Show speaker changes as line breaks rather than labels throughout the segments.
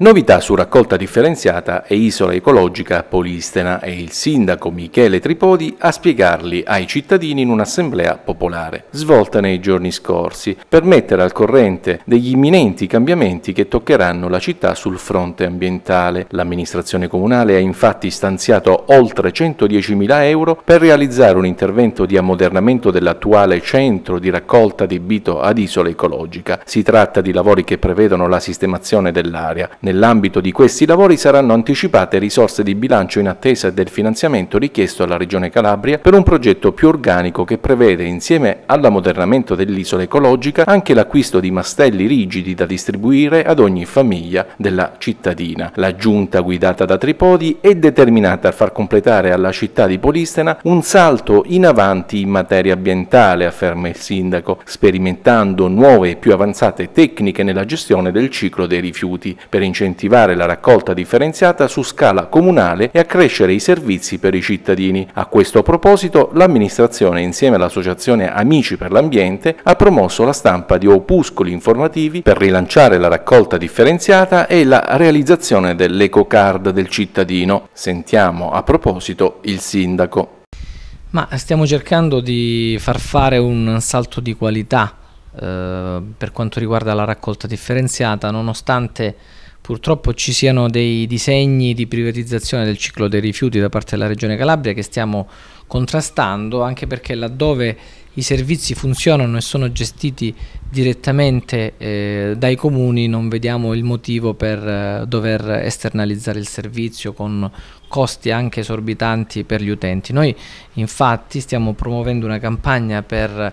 Novità su raccolta differenziata e isola ecologica a Polistena e il sindaco Michele Tripodi a spiegarli ai cittadini in un'assemblea popolare, svolta nei giorni scorsi, per mettere al corrente degli imminenti cambiamenti che toccheranno la città sul fronte ambientale. L'amministrazione comunale ha infatti stanziato oltre 110.000 euro per realizzare un intervento di ammodernamento dell'attuale centro di raccolta di bito ad isola ecologica. Si tratta di lavori che prevedono la sistemazione dell'area Nell'ambito di questi lavori saranno anticipate risorse di bilancio in attesa del finanziamento richiesto alla Regione Calabria per un progetto più organico che prevede, insieme all'ammodernamento dell'isola ecologica, anche l'acquisto di mastelli rigidi da distribuire ad ogni famiglia della cittadina. La giunta guidata da Tripodi è determinata a far completare alla città di Polistena un salto in avanti in materia ambientale, afferma il sindaco, sperimentando nuove e più avanzate tecniche nella gestione del ciclo dei rifiuti per incentivare incentivare la raccolta differenziata su scala comunale e accrescere i servizi per i cittadini. A questo proposito, l'amministrazione, insieme all'associazione Amici per l'Ambiente, ha promosso la stampa di opuscoli informativi per rilanciare la raccolta differenziata e la realizzazione dell'EcoCard del cittadino. Sentiamo a proposito il sindaco.
Ma stiamo cercando di far fare un salto di qualità eh, per quanto riguarda la raccolta differenziata, nonostante purtroppo ci siano dei disegni di privatizzazione del ciclo dei rifiuti da parte della Regione Calabria che stiamo contrastando anche perché laddove i servizi funzionano e sono gestiti direttamente eh, dai comuni non vediamo il motivo per eh, dover esternalizzare il servizio con costi anche esorbitanti per gli utenti. Noi infatti stiamo promuovendo una campagna per eh,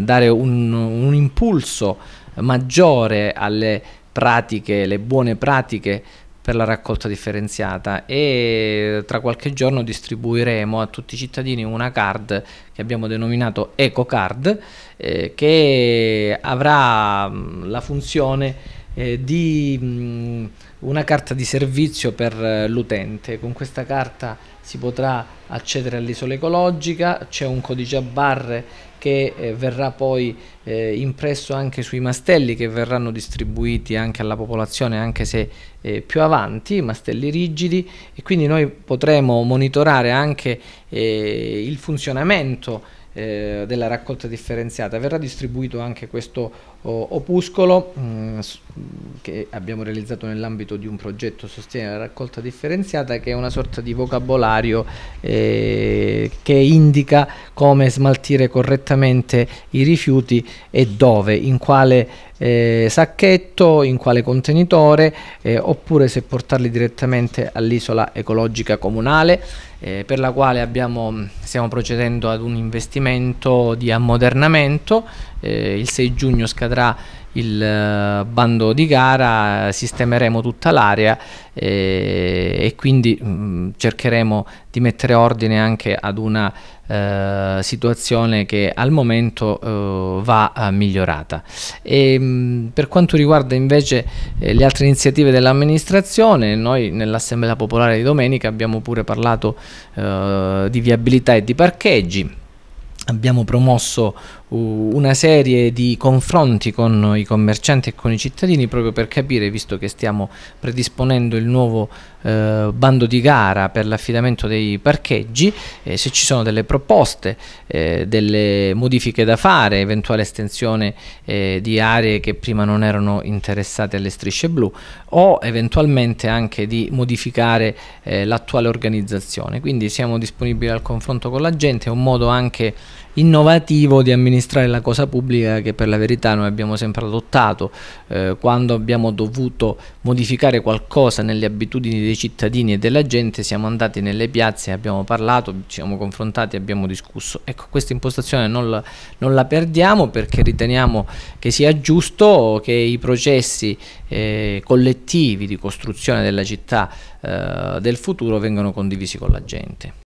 dare un, un impulso maggiore alle pratiche, le buone pratiche per la raccolta differenziata e tra qualche giorno distribuiremo a tutti i cittadini una card che abbiamo denominato EcoCard eh, che avrà mh, mm, la funzione eh, di mh, mm, una carta di servizio per eh, l'utente. Con questa carta si potrà accedere all'isola ecologica, c'è un codice a barre che eh, verrà poi eh, impresso anche sui mastelli che verranno distribuiti anche alla popolazione anche se eh, più avanti, mastelli rigidi e quindi noi potremo monitorare anche eh, il funzionamento eh, della raccolta differenziata verrà distribuito anche questo oh, opuscolo mh, mm, che abbiamo realizzato nell'ambito di un progetto sostiene la raccolta differenziata che è una sorta di vocabolario eh, che indica come smaltire correttamente correttamente i rifiuti e dove, in quale eh, sacchetto, in quale contenitore, eh, oppure se portarli direttamente all'isola ecologica comunale, eh, per la quale abbiamo, stiamo procedendo ad un investimento di ammodernamento. Eh, il 6 giugno scadrà il eh, bando di gara, sistemeremo tutta l'area e, eh, e, quindi mh, mm, cercheremo di mettere ordine anche ad una eh, situazione che al momento eh, va eh, migliorata. E, mh, mm, per quanto riguarda invece eh, le altre iniziative dell'amministrazione, noi nell'Assemblea Popolare di domenica abbiamo pure parlato di viabilità e di parcheggi. Abbiamo promosso una serie di confronti con i commercianti e con i cittadini proprio per capire, visto che stiamo predisponendo il nuovo eh, bando di gara per l'affidamento dei parcheggi, eh, se ci sono delle proposte, eh, delle modifiche da fare, eventuale estensione eh, di aree che prima non erano interessate alle strisce blu o eventualmente anche di modificare eh, l'attuale organizzazione. Quindi siamo disponibili al confronto con la gente, è un modo anche innovativo di amministrare la cosa pubblica che per la verità noi abbiamo sempre adottato eh, quando abbiamo dovuto modificare qualcosa nelle abitudini dei cittadini e della gente siamo andati nelle piazze abbiamo parlato ci siamo confrontati abbiamo discusso ecco questa impostazione non la, non la perdiamo perché riteniamo che sia giusto che i processi eh, collettivi di costruzione della città eh, del futuro vengano condivisi con la
gente